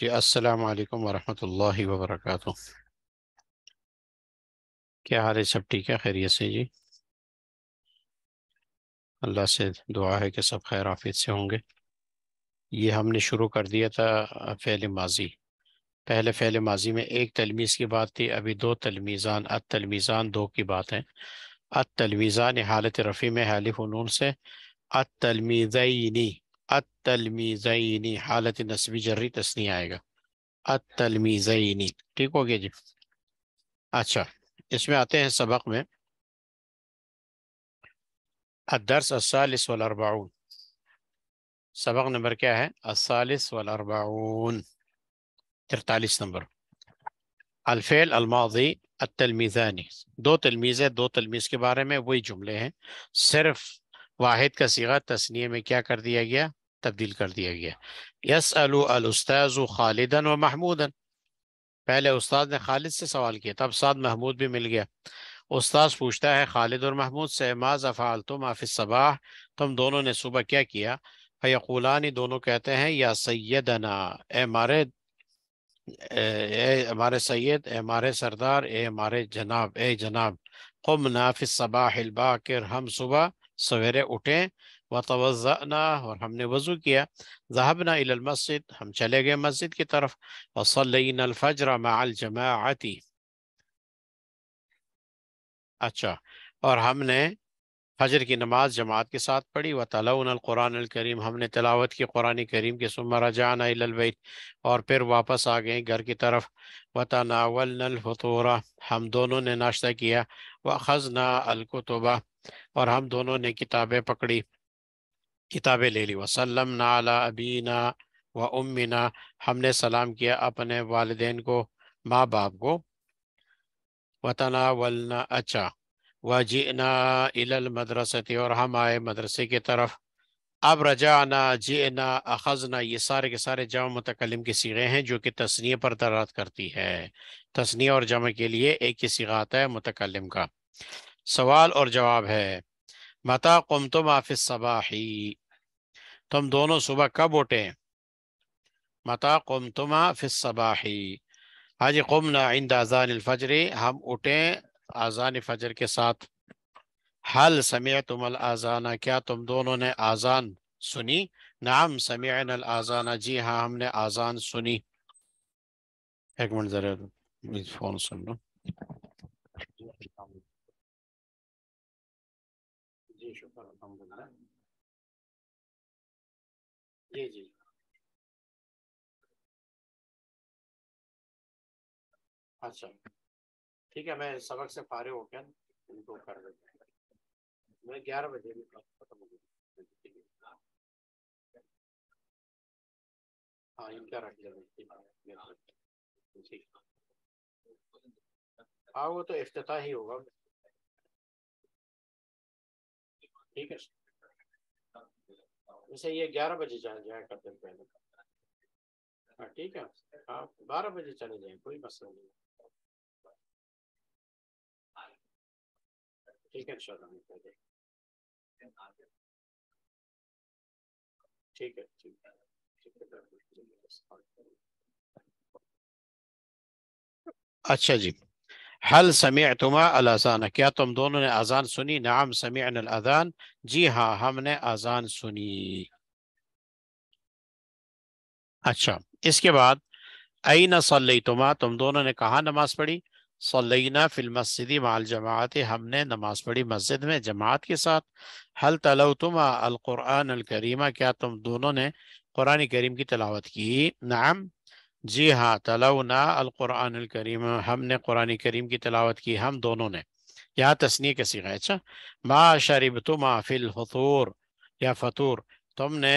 جی السلام علیکم ورحمۃ اللہ وبرکاتہ کیا حال ہے سب ٹھیک ہے خیریت سے جی اللہ سے دعا ہے کہ سب خیر آفیت سے ہوں گے یہ ہم نے شروع کر دیا تھا فعل ماضی پہلے فعل ماضی میں ایک تلمیز کی بات تھی ابھی دو تلمیزان ات تلمیزان دو کی بات ہے ات تلمیزان حالت رفیع میں حالف نون سے ات تلمیزینی حالت نصبی جری تسنی آئے گا ٹھیک ہو گیا جی اچھا اس میں آتے ہیں سبق میں الدرس والاربعون سبق نمبر کیا ہے والاربعون ترتالیس نمبر الفیل الماضی التلمیزانی دو تلمیز ہے دو تلمیز کے بارے میں وہی جملے ہیں صرف واحد کا سیغہ تسنی میں کیا کر دیا گیا تبدیل کر دیا گیا یس الاستاذ خالدا و محمودا پہلے استاد نے خالد سے سوال کیا تب ساتھ محمود بھی مل گیا استاد پوچھتا ہے خالد اور محمود سے ما زفال تم آف صباح تم دونوں نے صبح کیا کیا فیقولانی دونوں کہتے ہیں یا سیدنا اے مارے اے ہمارے سید اے ہمارے سردار اے ہمارے جناب اے جناب قمنا فی الصباح الباکر ہم صبح سویرے اٹھیں وتوزعنا اور ہم نے وضو کیا ذهبنا الی المسجد ہم چلے گئے مسجد کی طرف وصلینا الفجر مع الجماعتی اچھا اور ہم نے فجر کی نماز جماعت کے ساتھ پڑھی و القران القرآن الکریم ہم نے تلاوت کی قرآن کریم کے سمرا جانا اور پھر واپس آ گئے گھر کی طرف و الفطور ہم دونوں نے ناشتہ کیا و الکتب اور ہم دونوں نے کتابیں پکڑی کتابیں لے لی وسلم نالا ابینا و امینا ہم نے سلام کیا اپنے والدین کو ماں باپ کو وطنا ولنا اچا و جینا مدرستی اور ہم آئے مدرسے کی طرف اب رجا نا جینا خز نہ یہ سارے کے سارے جمع متکلم کے سیغے ہیں جو کہ تسنی پر درات کرتی ہے تسنی اور جمع کے لیے ایک ہی سیگا آتا ہے متکلم کا سوال اور جواب ہے متا قم تم آفس صباحی تم دونوں صبح کب اٹھے متا قم تم آفس صباحی ہاں جی، حاج قم نہ آئند اذان الفجری ہم اٹھے اذان فجر کے ساتھ حل سمیع تم الزانہ کیا تم دونوں نے آزان سنی نعم سمیعن الازانہ جی ہاں ہم نے آزان سنی ایک منٹ ذرا فون سن لو جی جی اچھا۔ میں سبق سے گیارہ ہاں جی۔ ہاں وہ تو افتتاح ہی ہوگا ٹھیک ہے ویسے یہ گیارہ بجے چلے جائیں کرتے دن پہلے ہاں ٹھیک ہے آپ ہاں، بارہ بجے چلے جائیں کوئی مسئلہ نہیں ٹھیک ٹھیک ہے ہے ٹھیک ہے اچھا جی حل سمعتما تما کیا تم دونوں نے اذان سنی نعم سمعنا الازان جی ہاں ہم نے سنی اچھا اس کے بعد صلی صلیتما تم دونوں نے کہاں نماز پڑھی صلینا فی المسجد مع الجماعت ہم نے نماز پڑھی مسجد میں جماعت کے ساتھ حل تلوتما القرآن الکریمہ کیا تم دونوں نے قرآن کریم کی تلاوت کی نعم جی ہاں تلونا القرآن الکریم ہم نے قرآن کریم کی تلاوت کی ہم دونوں نے یہاں تسنی ہے اچھا ما شریف تما فل فطور یا فطور تم نے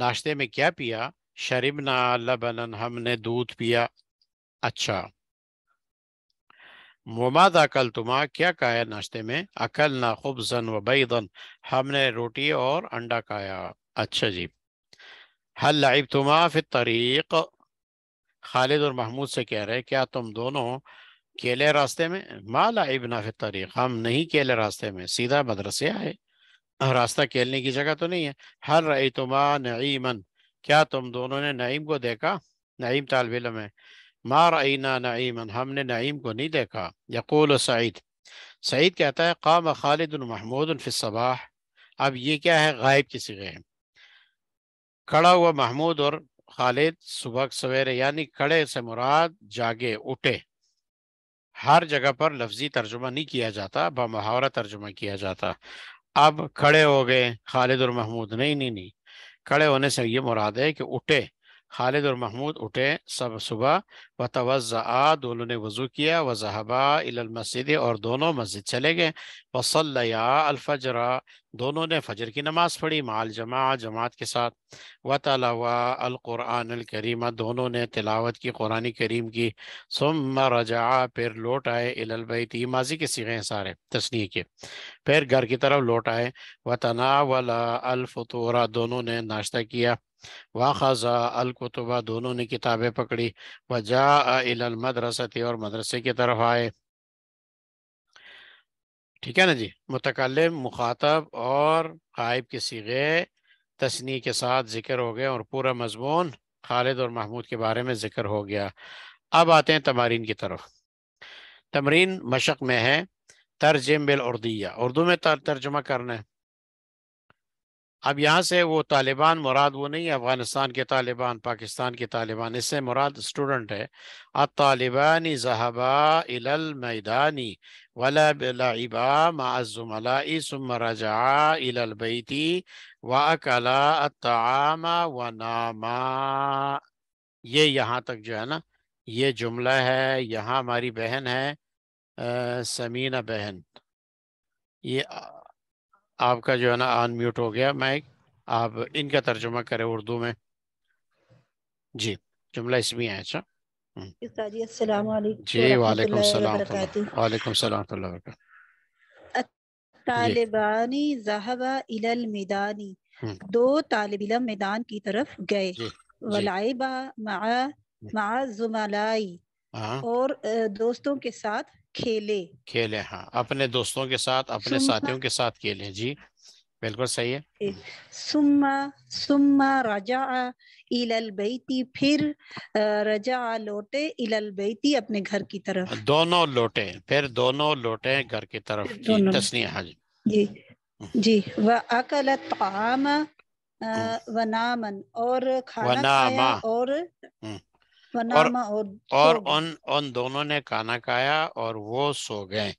ناشتے میں کیا پیا شربنا نا ہم نے دودھ پیا اچھا مماد دقل تما کیا کھایا ناشتے میں عقل نہ خوب زن و بیدن ہم نے روٹی اور انڈا کھایا اچھا جی لعب تما فی طریق خالد اور محمود سے کہہ رہے کیا تم دونوں کیلے راستے میں مالا فریق ہم نہیں کیلے راستے میں سیدھا مدرسے آئے راستہ کھیلنے کی جگہ تو نہیں ہے ہر کیا تم دونوں نے نعیم کو دیکھا نعیم طالب علم ہے ما رئینا نعیمن ہم نے نعیم کو نہیں دیکھا یقول سعید سعید کہتا ہے قام خالد محمود فی الصباح اب یہ کیا ہے غائب کسی غیر کھڑا ہوا محمود اور خالد صبح سویرے یعنی کھڑے سے مراد جاگے اٹھے ہر جگہ پر لفظی ترجمہ نہیں کیا جاتا بمحاورہ ترجمہ کیا جاتا اب کھڑے ہو گئے خالد اور محمود نہیں نہیں نہیں کھڑے ہونے سے یہ مراد ہے کہ اٹھے خالد اور محمود اٹھے سب صبح و تو دونوں نے وضو کیا و ذہبا المسد اور دونوں مسجد چلے گئے وصلیا الفجر دونوں نے فجر کی نماز پڑھی مال جماع جماعت کے ساتھ و تلاوا القرآن الکریمہ دونوں نے تلاوت کی قرآن کریم کی سم رجعا پھر لوٹ آئے البیتی ماضی کے سیغے ہیں سارے تصنیح کے پھر گھر کی طرف لوٹ آئے و تناولا الفطورہ دونوں نے ناشتہ کیا واخذا خاضا القتبہ دونوں نے کتابیں پکڑی وجا اور مدرسے کی طرف آئے ٹھیک ہے نا جی متکلم مخاطب اور قائب کے سیغے تسنی کے ساتھ ذکر ہو گئے اور پورا مضمون خالد اور محمود کے بارے میں ذکر ہو گیا اب آتے ہیں تمارین کی طرف تمرین مشق میں ہے ترجم بالعردیہ اردو میں ترجمہ کرنا ہے اب یہاں سے وہ طالبان مراد وہ نہیں ہے افغانستان کے طالبان پاکستان کے طالبان اس سے مراد اسٹوڈنٹ ہے اطالبانی ذہبا المیدانی ولا بلعبا مع الزملاء ثم رجعا الى و واكلا الطعام وناما یہ یہاں تک جو ہے نا یہ جملہ ہے یہاں ہماری بہن ہے سمینہ بہن یہ آپ کا جو ہے نا آن میوٹ ہو گیا مائک آپ ان کا ترجمہ کریں اردو میں جی جملہ اس میں ہے اچھا جی، السلام علیکم جی وعلیکم السلام وعلیکم السلام اللہ وبرکاتہ جی۔ طالبانی ذہبا الى المیدانی دو طالب علم میدان کی طرف گئے جی۔ ولائبا مع مع زملائی ہاں۔ اور دوستوں کے ساتھ کھیلے کھیلے ہاں اپنے دوستوں کے ساتھ اپنے ساتھیوں کے ساتھ کھیلے جی بالکل صحیح ہے جی، سما سما رجا ال البیتی پھر رجا لوٹے ال البیتی اپنے گھر کی طرف دونوں لوٹے پھر دونوں لوٹے گھر کی طرف جی،, ہاں جی جی جی وہ اکل طعام و نامن اور کھانا کھایا اور اور, اور ان ان دونوں نے کانا کھایا اور وہ سو گئے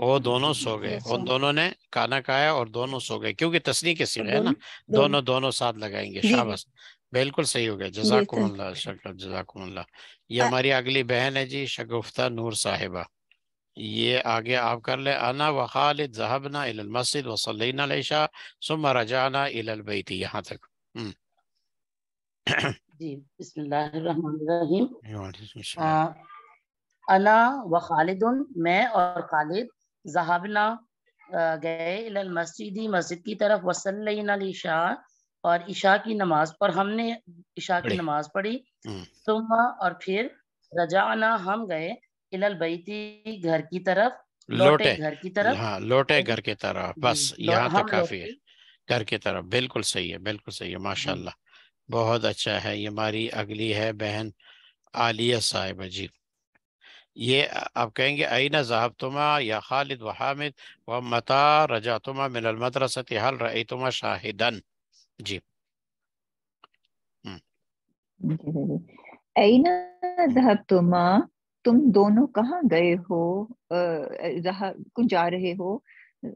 وہ دونوں سو گئے ان دونوں نے کانا کھایا اور دونوں سو گئے کیونکہ تصنیح کے سیر ہے نا دونوں دونوں ساتھ لگائیں گے جی۔ شابس بالکل صحیح ہو گیا جزاکم اللہ شکر جزاکم اللہ یہ ہماری اگلی بہن ہے جی شگفتہ نور صاحبہ یہ آگے آپ کر لے انا و خالد ذہبنا الی المسجد و صلینا علیشہ ثم رجعنا الی البیتی یہاں تک جی بسم اللہ الرحمن الرحیم انا و خالد میں اور خالد زہابنا گئے المسجدی مسجد کی طرف وسلین العشاء اور عشاء کی نماز پر ہم نے عشاء کی نماز پڑھی ثم اور پھر رجعنا ہم گئے الی البیت گھر کی طرف لوٹے گھر کی طرف ہاں لوٹے گھر کی طرف جی، بس یہاں تک کافی ہے گھر کی طرف بالکل صحیح ہے بالکل صحیح ہے ماشاءاللہ بہت اچھا ہے یہ ہماری اگلی ہے بہن عالیہ صاحبہ جی یہ آپ کہیں گے آئینہ ذہب تما یا خالد و حامد و متا رجا تما من المدرسۃ حل رئی تما شاہدن جی اینا ذہب تما تم دونوں کہاں گئے ہو کچھ جا رہے ہو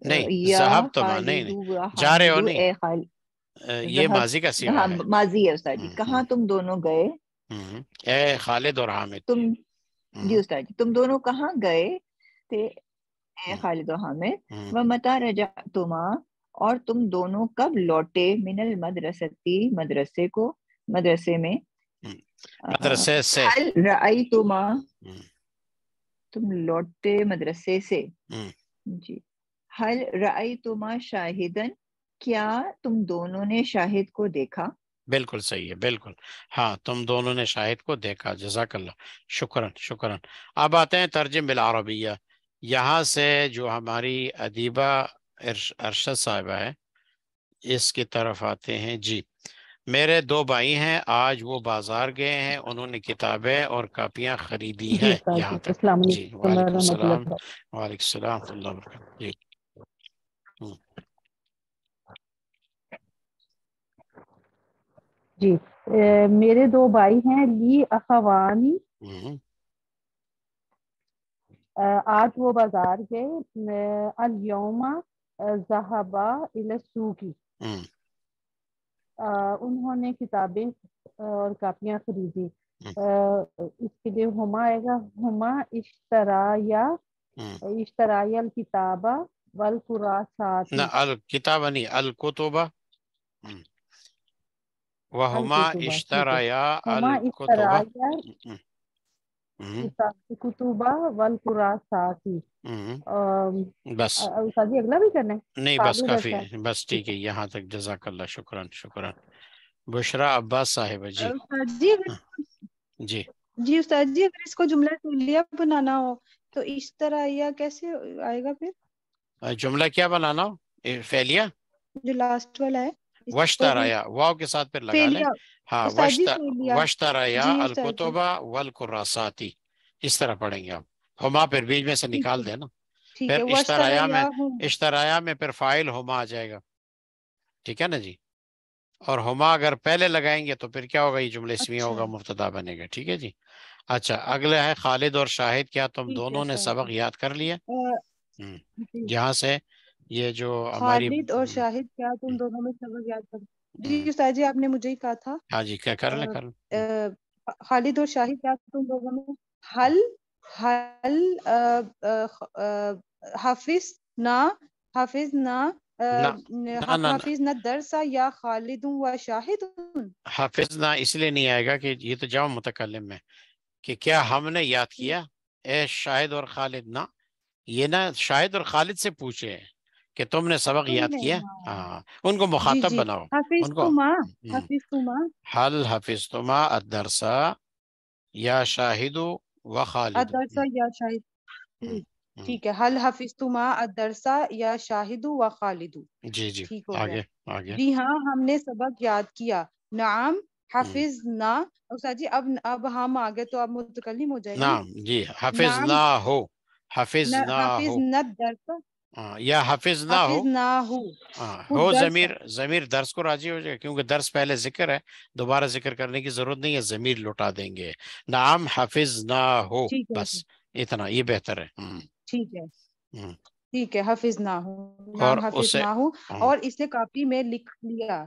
نہیں ذہب تما نہیں جا رہے ہو نہیں یہ ماضی کا سیوا ہے ماضی ہے استاد جی کہاں تم دونوں گئے اے خالد اور حامد تم جی استاد جی تم دونوں کہاں گئے تھے اے خالد و حامد و متا رجا تما اور تم دونوں کب لوٹے من المدرستی مدرسے کو مدرسے میں مدرسے سے رائی تما تم لوٹے مدرسے سے جی حل رائی تما شاہدن کیا تم دونوں نے شاہد کو دیکھا بالکل صحیح ہے بالکل ہاں تم دونوں نے شاہد کو دیکھا جزاک اللہ شکراً شکراً اب آتے ہیں ترجم بالعربیہ یہاں سے جو ہماری ادیبہ ارشد صاحبہ ہے اس کی طرف آتے ہیں جی میرے دو بھائی ہیں آج وہ بازار گئے ہیں انہوں نے کتابیں اور کاپیاں خریدی جی، ہیں جی وعلیکم السلام وعلیکم السلام اللہ وبرکاتہ جی جی میرے دو بھائی ہیں لی اخوانی آج وہ بازار گئے الیوما زہبا السوقی انہوں نے کتابیں اور کاپیاں خریدی اس کے لیے ہما آئے گا ہما اشترایا اشترایا الکتابہ والقراسات نہ الکتابہ نہیں الکتبہ کتباشا جی اگلا بھی کرنا ہے بس ٹھیک ہے یہاں تک جزاک اللہ بشرا عباس صاحب جی جی،, جی جی استاد جی اگر اس کو جملہ بنانا ہو تو اس طرح یا کیسے آئے گا پھر جملہ کیا بنانا ہو جو لاسٹ والا ہے وشترایا واو کے ساتھ پھر لگا لیں ہاں وشترایا القتبہ والقراساتی اس طرح پڑھیں گے آپ ہما پھر بیچ میں سے نکال دیں نا پھر اشترایا میں اشترایا میں پھر فائل ہما آ جائے گا ٹھیک ہے نا جی اور ہما اگر پہلے لگائیں گے تو پھر کیا ہوگا یہ جملے اسمیہ ہوگا مفتدا بنے گا ٹھیک ہے جی اچھا اگلے ہے خالد اور شاہد کیا تم دونوں نے سبق یاد کر لیا یہاں سے یہ جو ہماری خالد اور شاہد کیا تم دونوں میں سبق یاد کر جی استاد جی آپ نے مجھے ہی کہا تھا ہاں جی کیا کر لیں کر خالد اور شاہد کیا تم دونوں میں حل حل حافظ نہ حافظ نہ حافظ نہ درسا یا خالد و شاہد حافظ نہ اس لیے نہیں آئے گا کہ یہ تو جواب متکلم ہے کہ کیا ہم نے یاد کیا اے شاہد اور خالد نہ یہ نہ شاہد اور خالد سے پوچھے ہیں کہ تم نے سبق یاد کیا ان کو مخاطب بناؤ حل حفظ تما ادرسا یا شاہد و خالد یا شاہد ٹھیک ہے حل حفظ تما ادرسا یا شاہد و خالد جی جی آگے جی ہاں ہم نے سبق یاد کیا نعم حفظ نا استاد جی اب اب ہم آگے تو اب متکلم ہو جائے نعم جی حفظ نا ہو حفظ نا ہو حفظ درسا یا حافظ نہ ہو ہو ضمیر ضمیر درس کو راضی ہو جائے گا کیونکہ درس پہلے ذکر ہے دوبارہ ذکر کرنے کی ضرورت نہیں ہے ضمیر لوٹا دیں گے نام حافظ نہ ہو بس اتنا یہ بہتر ہے ٹھیک ہے ٹھیک ہے حافظ نہ ہو نام حافظ نہ ہو اور اس نے کاپی میں لکھ لیا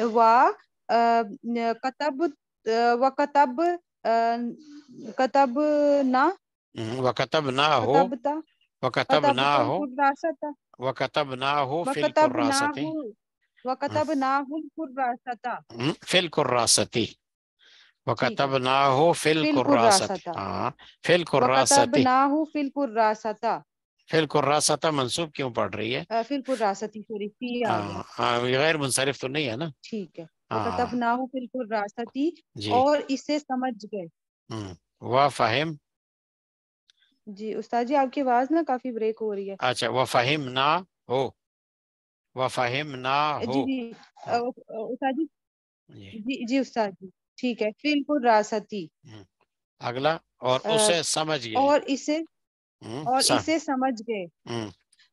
و کتب و کتب کتب نہ و کتب نہ ہو وکتب نہ ہو فلکر راستہ فلکر راست نہ ہو فلکر راستہ فلکر راستا منسوخ کیوں پڑھ رہی ہے فلکر راستی غیر منصرف تو نہیں ہے نا ٹھیک ہے وکتب نہ ہو فلکر راستی جی۔ اور اسے سمجھ گئے و فہم جی استاد جی آپ کی آواز نا کافی بریک ہو رہی ہے اچھا وہ وہ فہم فہم نہ نہ ہو جی، جی، ہو ہاں۔ جی۔, جی استاد جی ٹھیک ہے راستی اگلا اور اسے سمجھ گئے اور اسے اور اسے سمجھ گئے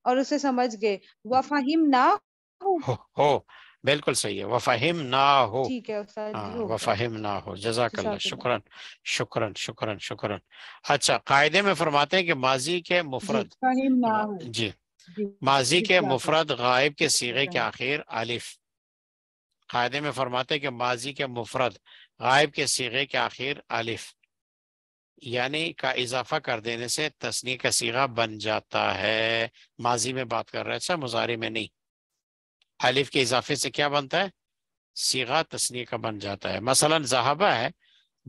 اور اسے سمجھ گئے وہ فہم نہ ہو بالکل صحیح ہے وفاہم نہ ہو ہاں، جی، وفاہم نہ ہو جزاک اللہ شکراً شکراً شکراً شکرن اچھا قاعدے میں فرماتے ہیں کہ ماضی کے مفرد جی, جی،, جی، ماضی کے مفرد غائب کے سیغے کے آخر الف قاعدے میں فرماتے ہیں کہ ماضی کے مفرد غائب کے سیغے کے آخر الف یعنی کا اضافہ کر دینے سے تصنیح کا سیغہ بن جاتا ہے ماضی میں بات کر ہے اچھا مظاہرے میں نہیں الف کے اضافے سے کیا بنتا ہے سیغا تسنی کا بن جاتا ہے مثلا زہابہ ہے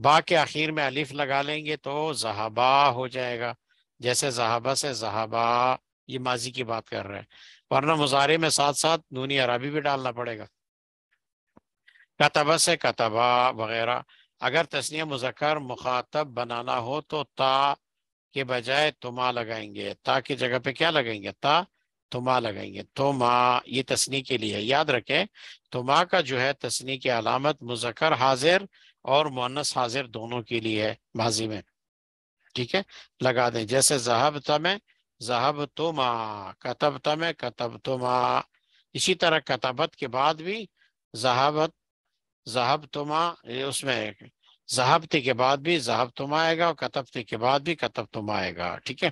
با کے آخر میں الف لگا لیں گے تو زہابہ ہو جائے گا جیسے زہابہ سے زہابہ یہ ماضی کی بات کر رہے ہیں ورنہ مظاہرے میں ساتھ ساتھ نونی عربی بھی ڈالنا پڑے گا کتبہ سے کتبہ وغیرہ اگر تسنی مذکر مخاطب بنانا ہو تو تا کے بجائے تما لگائیں گے تا کی جگہ پہ کیا لگائیں گے تا تو ماں لگائیں گے تو ماں یہ تسنی کے لیے یاد رکھیں تو ماں کا جو ہے تسنی کی علامت مذکر حاضر اور مونس حاضر دونوں کے لیے ہے ماضی میں ٹھیک ہے لگا دیں جیسے ذہب تم ذہب تو ماں کتب تم کتب تو ماں اسی طرح کتبت کے بعد بھی ذہابت ذہب تو ماں اس میں زحابتی کے بعد بھی زہاب تم آئے گا اور کتبتی کے بعد بھی کتب تم آئے گا ٹھیک ہے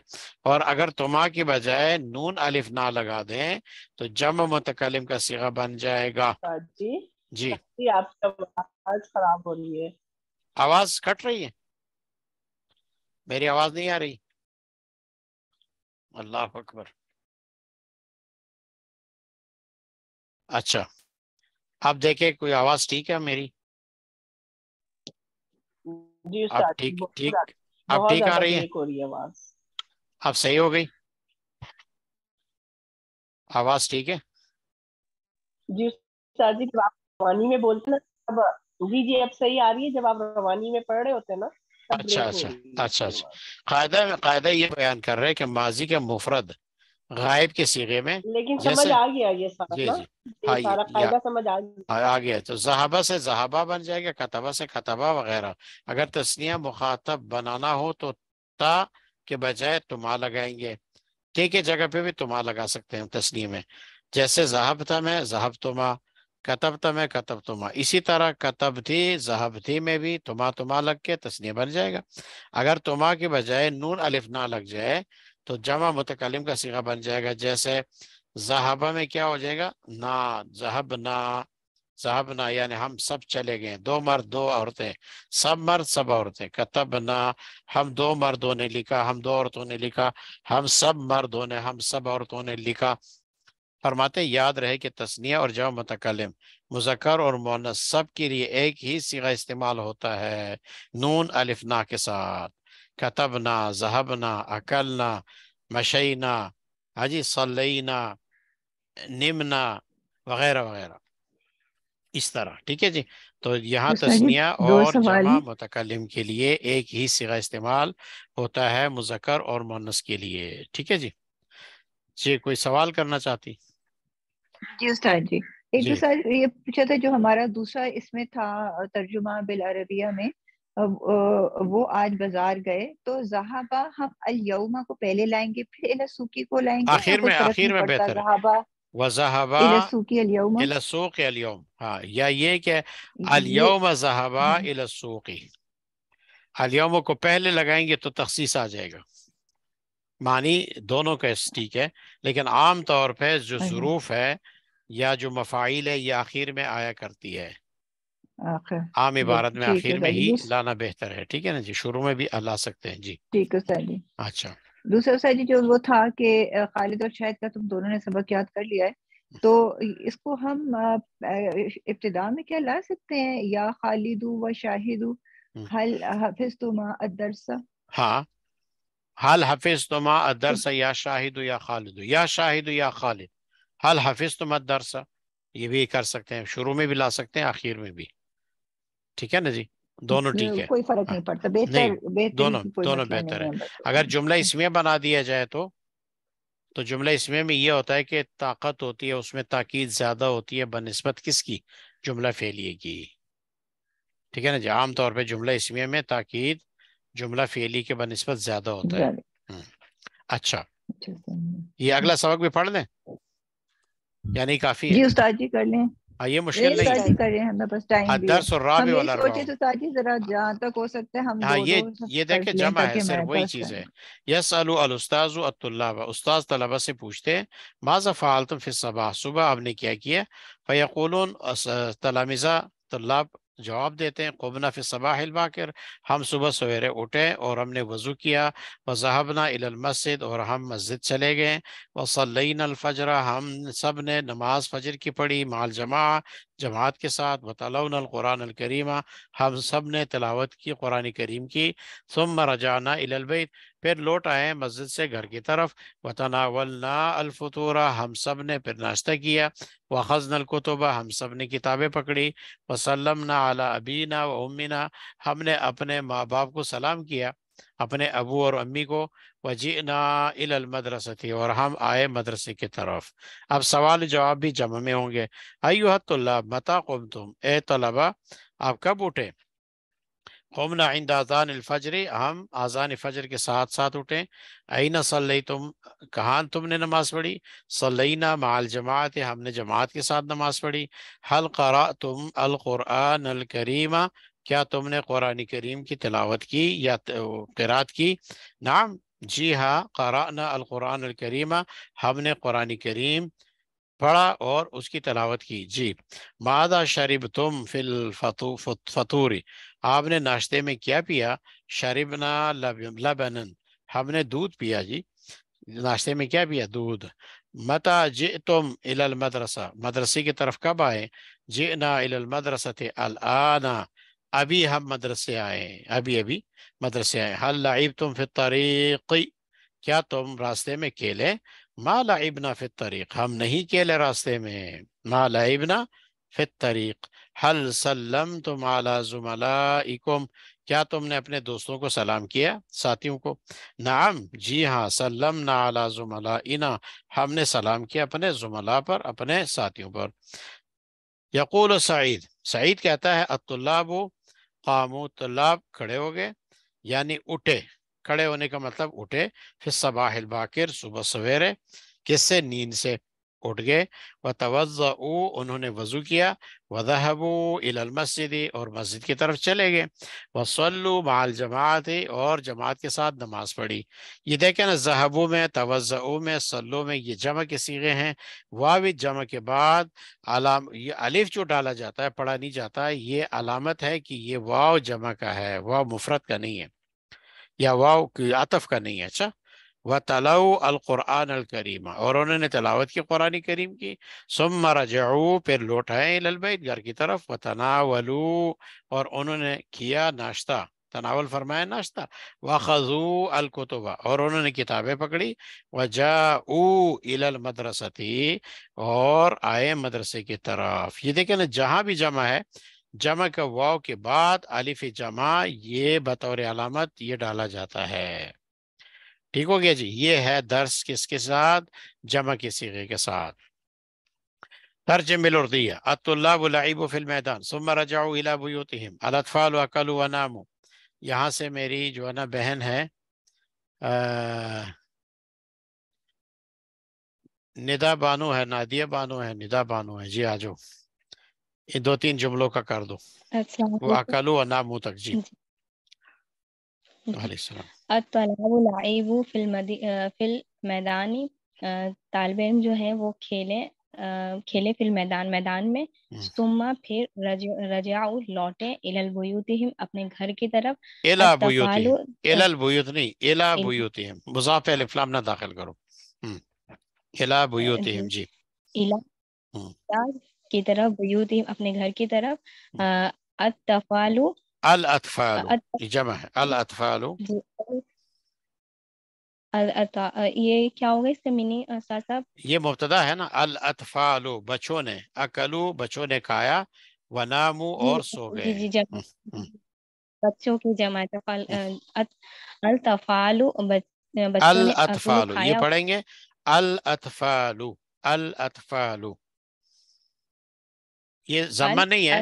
اور اگر تما کی بجائے نون الف نہ لگا دیں تو جم متکلم کا سیغہ بن جائے گا جی, جی۔, جی، آپ آواز کٹ رہی ہے میری آواز نہیں آ رہی اللہ اکبر اچھا آپ دیکھیں کوئی آواز ٹھیک ہے میری جی، آپ ٹھیک ٹھیک آپ ٹھیک آ رہی ہے آپ صحیح ہو گئی آواز ٹھیک ہے جی سر جی آپ روانی میں بولتے نا اب جی جی اب صحیح آ رہی ہے جب آپ روانی میں پڑھ رہے ہوتے ہیں نا اچھا، اچھا،, اچھا اچھا اچھا اچھا قاعدہ قاعدہ یہ بیان کر رہے کہ ماضی کے مفرد غائب کے سیغے میں لیکن سمجھ سمجھ یہ سارا سارا تو سے بن جائے گا کتبہ سے کتبہ وغیرہ اگر تسنیہ مخاطب بنانا ہو تو تا کے بجائے تما لگائیں گے ٹھیک جگہ پہ بھی تما لگا سکتے ہیں تسنیہ میں جیسے زہب تم ہے زہب تما کتب میں کتب تما اسی طرح کتب تھی زہب تھی میں بھی تما تما لگ کے تسنیہ بن جائے گا اگر تما کے بجائے نون الف نہ لگ جائے تو جمع متکلم کا سیغہ بن جائے گا جیسے زہبہ میں کیا ہو جائے گا نا زہب نا زہب نہ یعنی ہم سب چلے گئے دو مرد دو عورتیں سب مرد سب عورتیں کتب نہ ہم دو مردوں نے لکھا ہم دو عورتوں نے لکھا ہم سب مردوں نے ہم سب عورتوں نے لکھا فرماتے ہیں یاد رہے کہ تسنیہ اور جمع متکلم مذکر اور مونس سب کے لیے ایک ہی سگا استعمال ہوتا ہے نون الفنا کے ساتھ کتبنا ذہبنا اکلنا مشینا حجی صلینا نمنا وغیرہ وغیرہ اس طرح ٹھیک ہے جی تو یہاں تسنیہ اور جمع متکلم کے لیے ایک ہی سگا استعمال ہوتا ہے مذکر اور مونس کے لیے ٹھیک ہے جی جی کوئی سوال کرنا چاہتی جی استاد جی ایک دوسرا جی۔ یہ پوچھا تھا جو ہمارا دوسرا اس میں تھا ترجمہ بالعربیہ میں وہ آج بازار گئے تو ہم الما کو پہلے لائیں گے بہتر وضحاباسوخی ہاں یا یہ کہ جی، الیوم ہاں۔ الاسوقی الیوم کو پہلے لگائیں گے تو تخصیص آ جائے گا معنی دونوں کا ٹھیک ہے لیکن عام طور پہ جو ظروف ہے یا جو مفائل ہے یہ آخر میں آیا کرتی ہے عام عبارت جی، میں آخر میں ہی جی۔ لانا بہتر ہے ٹھیک ہے نا جی شروع میں بھی لا سکتے ہیں جی ٹھیک ہے سر جی اچھا دوسرا سر جی جو وہ تھا کہ خالد اور شاہد کا تم دونوں نے سبق یاد کر لیا ہے تو اس کو ہم ابتدا میں کیا لا سکتے ہیں یا خالد و شاہد حل حفظ تما ادرسا ہاں حل حفظ تما ادرسا یا شاہد یا خالد یا شاہد یا خالد حل حفظ تما ادرسا یہ بھی کر سکتے ہیں شروع میں بھی لا سکتے ہیں آخر میں بھی ٹھیک ہے نا جی دونوں ٹھیک ہے کوئی فرق نہیں پڑتا بہتر ہے اگر جملہ میں بنا دیا جائے تو تو جملہ اس میں یہ ہوتا ہے کہ طاقت ہوتی ہے اس میں تاکید زیادہ ہوتی ہے بنسبت کس کی جملہ فیلیے کی ٹھیک ہے نا جی عام طور پہ جملہ اسمیہ میں تاکید جملہ فیلی کے بنسبت زیادہ ہوتا ہے اچھا, اچھا، یہ اگلا سبق بھی پڑھ لیں یعنی کافی جی جی استاد جی، کر لیں یہ مشکل نہیں ہاں، ہے درس اور راہ بھی والا رہا ہوں ہاں یہ دیکھیں جمع ہے صرف وہی چیز ہے یسالو الاستاذ الطلاب استاذ طلبہ سے پوچھتے ہیں ماذا فعلتم فی الصباح صبح آپ نے کیا کیا فیقولون طلامزہ طلاب جواب دیتے ہیں قبنا فی صباح الباکر ہم صبح سویرے اٹھے اور ہم نے وضو کیا وظہبنا ال المسد اور ہم مسجد چلے گئے وصلینا الفجر ہم سب نے نماز فجر کی پڑھی مال جماع جماعت کے ساتھ وطلون القرآن الکریمہ ہم سب نے تلاوت کی قرآن کریم کی ثم رجعنا الى البیت پھر لوٹ آئے مسجد سے گھر کی طرف وتناولنا الفطور ہم سب نے پھر ناشتہ کیا وخزن الکتب ہم سب نے کتابیں پکڑی وسلمنا علی ابینا و امینا ہم نے اپنے ماں باپ کو سلام کیا اپنے ابو اور امی کو وجئنا الى المدرسة اور ہم آئے مدرسے کی طرف اب سوال جواب بھی جمع میں ہوں گے ایوہ الطلاب متا قمتم اے طلبہ آپ کب اٹھے قمنا عند اذان الفجر ہم اذان فجر کے ساتھ ساتھ اٹھے اینا صلیتم کہاں تم نے نماز پڑھی صلینا مع الجماعت ہم نے جماعت کے ساتھ نماز پڑھی حل قرآتم القرآن الکریمہ کیا تم نے قرآن کریم کی تلاوت کی یا قرآت کی نعم جی ہاں قرآن القرآن الکریمہ ہم نے قرآن کریم پڑھا اور اس کی تلاوت کی جی مادہ شریب تم فل الفتور آپ نے ناشتے میں کیا پیا شریبنا نا ہم نے دودھ پیا جی ناشتے میں کیا پیا دودھ متا جے تم المدرسہ مدرسے کی طرف کب آئے جئنا نا المدرسہ تھے ابھی ہم مدرسے آئے ہیں ابھی ابھی مدرسے آئے تم فی طریق کیا تم راستے میں کھیلے ما لعبنا فی فطری ہم نہیں کھیلے راستے میں تم ابنا فطری کیا تم نے اپنے دوستوں کو سلام کیا ساتھیوں کو نعم جی ہاں سلّم نا زمال اینا ہم نے سلام کیا اپنے زمالہ پر اپنے ساتھیوں پر یقول سعید سعید کہتا ہے الطلاب اللہ قامو ہاں، طلاب کھڑے ہو گئے یعنی اٹھے کھڑے ہونے کا مطلب اٹھے پھر صباح الباکر صبح سویرے کس سے نیند سے اٹھ گئے وہ توجہ انہوں نے وضو کیا و المسجد اور مسجد کی طرف چلے گئے و سلو مال جماعت اور جماعت کے ساتھ نماز پڑھی یہ دیکھیں نا ذہبو میں توضع میں سلو میں یہ جمع کے سیغے ہیں واو جمع کے بعد علام یہ الف جو ڈالا جاتا ہے پڑھا نہیں جاتا یہ علامت ہے کہ یہ واو جمع کا ہے واو مفرت کا نہیں ہے یا واو عطف کا نہیں ہے اچھا و القرآن الکریم اور انہوں نے تلاوت کی قرآن کریم کی سم رجعو پھر لوٹائیں للبیت گھر کی طرف و اور انہوں نے کیا ناشتہ تناول فرمایا ناشتہ وخذو الکتبہ اور انہوں نے کتابیں پکڑی وجاؤو الى المدرستی اور آئے مدرسے کی طرف یہ دیکھیں جہاں بھی جمع ہے جمع کا واؤ کے بعد علیف جمع یہ بطور علامت یہ ڈالا جاتا ہے ٹھیک ہو گیا جی یہ ہے درس کس کے ساتھ جمع کے سیغے کے ساتھ ترجم الاردیہ اطلاب العیب فی المیدان ثم رجعو الی بیوتہم الاطفال اکلوا ونامو یہاں سے میری جو انا بہن ہے ندا بانو ہے نادیہ بانو ہے ندا بانو ہے جی آجو یہ دو تین جملوں کا کر دو وہ اکلو و نامو تک جی. جی۔ الطلاب العیب فی المیدانی طالب علم جو ہے وہ کھیلے کھیلے فی المیدان میدان میں ثم پھر رجعو لوٹے ال البیوتہم اپنے گھر کی طرف ال البیوتہم ال البیوت نہیں ال البیوتہم مضاف الف لام نہ داخل کرو ال البیوتہم جی ال کی طرف بیوتہم اپنے گھر کی طرف اتفالو الاطفال یہ جمع ہے الاطفال یہ کیا ہوگا اس سے منی صاحب یہ مبتدا ہے نا الاطفال بچوں نے اکلو بچوں نے کھایا ونامو اور سو گئے جی جی بچوں کی جمع اطفال الاطفال الاطفال یہ پڑھیں گے الاطفال الاطفال یہ ضمہ نہیں ہے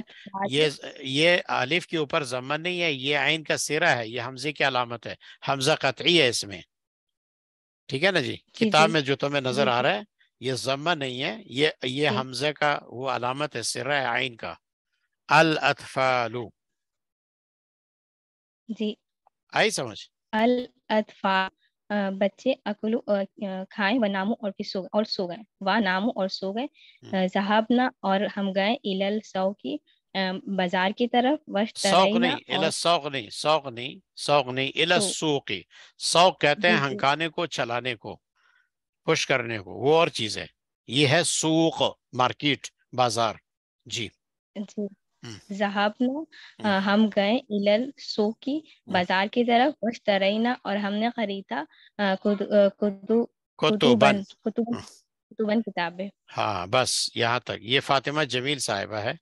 یہ الف کے اوپر ضمہ نہیں ہے یہ عین کا سیرا ہے یہ حمزے کی علامت ہے حمزہ قطعی ہے اس میں ٹھیک ہے نا جی, جی،, جی۔ کتاب میں جو تمہیں نظر ہاں، آ جی۔ رہا ہے یہ ضمہ نہیں ہے یہ حمزہ کا وہ علامت ہے سرا ہے عین کا الاطفالو جی آئی سمجھ الاطفال بچے اکلو کھائے و نامو اور پھر سو گئے اور سو گئے و نامو اور سو گئے زہابنا اور ہم گئے الل سو کی بازار کی طرف سوق نہیں الی سوق نہیں سوق نہیں سوق نہیں الی سوق سوق کہتے ہیں جی، جی۔ ہنکانے کو چلانے کو پش کرنے کو وہ اور چیز ہے یہ ہے سوق مارکیٹ بازار جی جی ذہبنا ہم گئے الل سو کی بازار کی طرف ترینا اور ہم نے خریدا کتبن کتبن کتابیں ہاں بس یہاں تک یہ فاطمہ جمیل صاحبہ ہے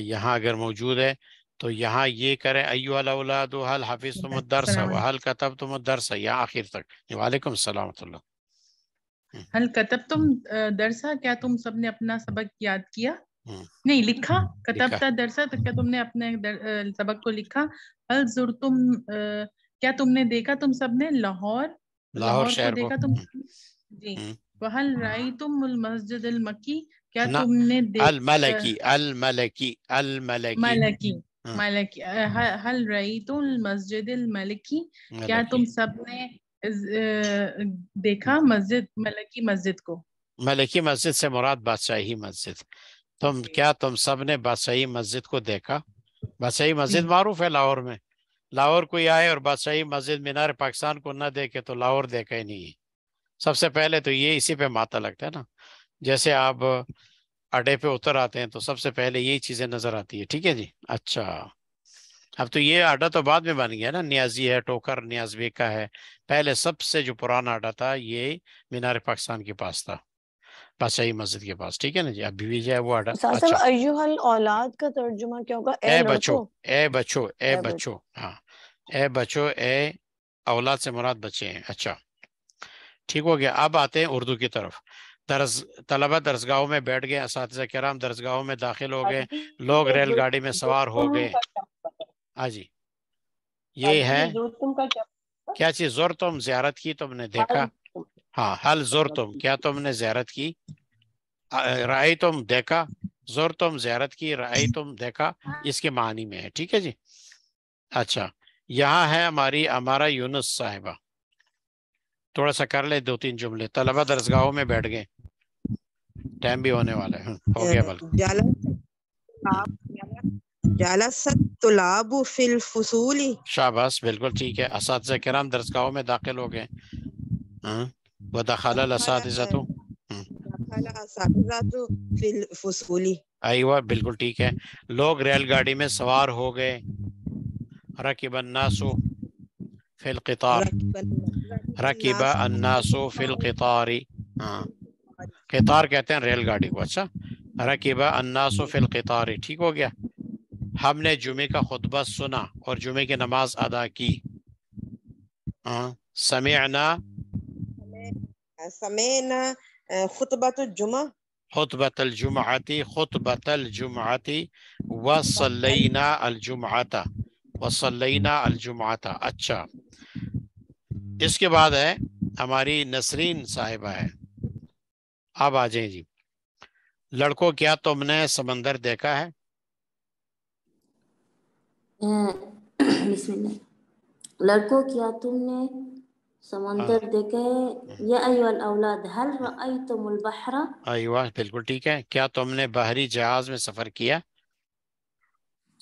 یہاں اگر موجود ہے تو یہاں یہ کرے ایو الاولاد حل حفظ تم الدرس وحل کتب تم الدرس یا آخر تک وعلیکم السلام اللہ حل کتب تم درسہ کیا تم سب نے اپنا سبق یاد کیا نہیں لکھا ہاں، کتب تھا درسا تو کیا تم نے اپنے سبق کو لکھا ہل زر تم کیا تم نے دیکھا تم سب نے لاہور لاہور شہر دیکھا تم جی وہل رائی تم المسجد المکی کیا تم نے الملکی الملکی الملکی ملکی ہل ہاں۔ رہی تم مسجد الملکی کیا تم سب نے دیکھا مسجد ملکی مسجد کو ملکی مسجد سے مراد بادشاہی مسجد تم جی۔ کیا تم سب نے بادشاہی مسجد کو دیکھا بادشاہی مسجد معروف ہے لاہور میں لاہور کوئی آئے اور بادشاہی مسجد مینار پاکستان کو نہ دیکھے تو لاہور دیکھے نہیں سب سے پہلے تو یہ اسی پہ ماتا لگتا ہے نا جیسے آپ اڈے پہ اتر آتے ہیں تو سب سے پہلے یہی چیزیں نظر آتی ہے ٹھیک ہے جی اچھا اب تو یہ اڈا تو بعد میں بن گیا نا نیازی ہے ٹوکر نیازبی کا ہے پہلے سب سے جو پرانا اڈا تھا یہ مینار پاکستان کے پاس تھا بس یہی مسجد کے پاس ٹھیک ہے نا جی اب بھی جائے وہ اڈا اچھا۔ اولاد کا ترجمہ کیا ہوگا اے بچو اے بچو اے بچو ہاں اے بچو اے اولاد سے مراد بچے ہیں اچھا ٹھیک ہو گیا اب آتے ہیں اردو کی طرف درس طلبہ درسگاہوں میں بیٹھ گئے اساتذہ کرام درسگاہوں میں داخل ہو گئے لوگ ریل گاڑی میں سوار ہو گئے ہاں جی یہ ہے کیا چیز زور تم زیارت کی تم نے ہاں۔ دیکھا ہاں حل زور تم کیا تم نے زیارت کی رائے اس کے معنی میں ہے ٹھیک ہے جی اچھا یہاں ہے ہماری ہمارا یونس صاحبہ تھوڑا سا کر لے دو تین جملے طلبہ درسگاہوں میں بیٹھ گئے ٹائم بھی ہونے والا ہاں، والے شاہ شاباش بالکل ٹھیک ہے اساتذہ کرام درسگاہوں میں داخل ہو گئے ہاں۔ ودخل الاساتذہ ایوہ بالکل ٹھیک ہے لوگ ریل گاڑی میں سوار ہو گئے رکب الناس فی القطار رکب الناس فی القطار قطار کہتے ہیں ریل گاڑی کو اچھا رکب الناس فی القطار ٹھیک ہو گیا ہم نے جمعہ کا خطبہ سنا اور جمعہ کی نماز ادا کی سمعنا سمینا خطبۃ الجمعہ خطبۃ الجمعہ خطبۃ الجمعہ وصلینا الجمعہ وصلینا الجمعہ اچھا اس کے بعد ہے ہماری نسرین صاحبہ ہے آپ آ جائیں جی لڑکو کیا تم نے سمندر دیکھا ہے ہاں، لڑکو کیا تم نے سمندر دیکھے یا ایوہ الاولاد ہل رأیتم البحر ایوہ بالکل ٹھیک ہے کیا تم نے بحری جہاز میں سفر کیا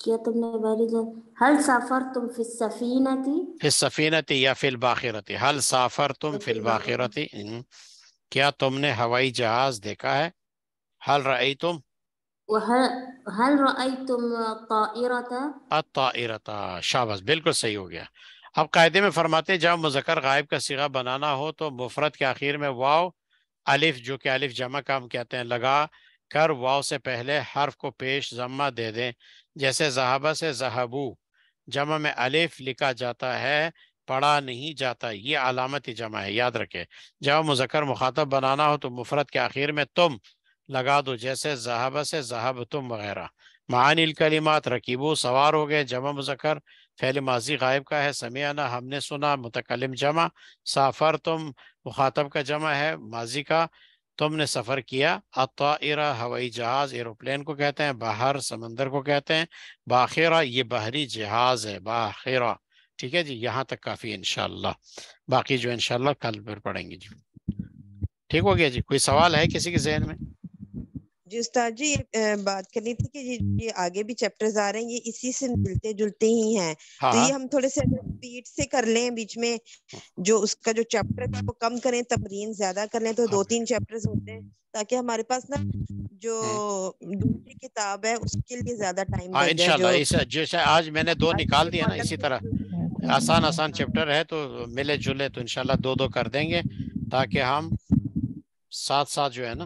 کیا تم نے بحری جہاز ہل سافرتم فی السفینتی فی السفینتی یا فی الباخرتی ہل سافرتم فی الباخرتی کیا تم نے ہوائی جہاز دیکھا ہے ہل رأیتم ہل رأیتم طائرتا الطائرتا شاباز بالکل صحیح ہو گیا اب قاعدے میں فرماتے ہیں جب مذکر غائب کا سگا بنانا ہو تو مفرد کے آخر میں واو الف جو کہ الف جمع کام کہتے ہیں لگا کر واو سے پہلے حرف کو پیش ضمہ دے دیں جیسے زہابہ سے زہابو جمع میں الف لکھا جاتا ہے پڑھا نہیں جاتا یہ علامتی جمع ہے یاد رکھے جب مذکر مخاطب بنانا ہو تو مفرد کے آخر میں تم لگا دو جیسے زہابہ سے ذہب تم وغیرہ معانی الکلمات رکیبو سوار ہو گئے جمع مذکر فعل ماضی غائب کا ہے سمعانہ ہم نے سنا متکلم جمع سافر تم مخاطب کا جمع ہے ماضی کا تم نے سفر کیا اطائرہ ہوائی جہاز ایروپلین کو کہتے ہیں باہر سمندر کو کہتے ہیں باخیرہ یہ بحری جہاز ہے باخیرہ ٹھیک ہے جی یہاں تک کافی انشاءاللہ باقی جو انشاءاللہ کل پھر پڑھیں گے جی ٹھیک ہو گیا جی کوئی سوال ہے کسی کے ذہن میں جی استاد جی بات کرنی تھی کہ یہ آگے بھی چیپٹرز آ رہے ہیں یہ اسی سے ملتے جلتے ہی ہیں تو ہاں۔ یہ ہم تھوڑے سے پیٹ سے کر لیں بیچ میں جو اس کا جو چیپٹر تھا وہ کم کریں تمرین زیادہ کر لیں تو ہاں۔ دو تین چیپٹرز ہوتے ہیں تاکہ ہمارے پاس نا جو دوسری کتاب ہے اس کے لیے زیادہ ٹائم ہاں انشاءاللہ جیسے آج میں نے دو نکال دیا نا اسی طرح آسان آسان چیپٹر ہے تو ملے جلے تو انشاءاللہ دو دو کر دیں گے تاکہ ہم ساتھ ساتھ جو ہے نا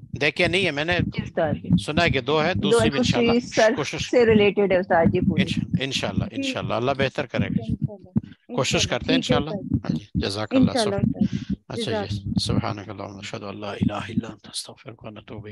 دیکھے نہیں ہے میں نے جی سنا ہے کہ دو ہے دوسری بھی انشاءاللہ کوشش سے ریلیٹڈ ہے استاد جی انشاءاللہ جی۔ انشاءاللہ اللہ بہتر کرے گا کوشش کرتے ہیں انشاءاللہ ہاں جی، جزاک اللہ اچھا جی سبحانک اللہم نشہد اللہ الہ الا انت استغفرک و نتوب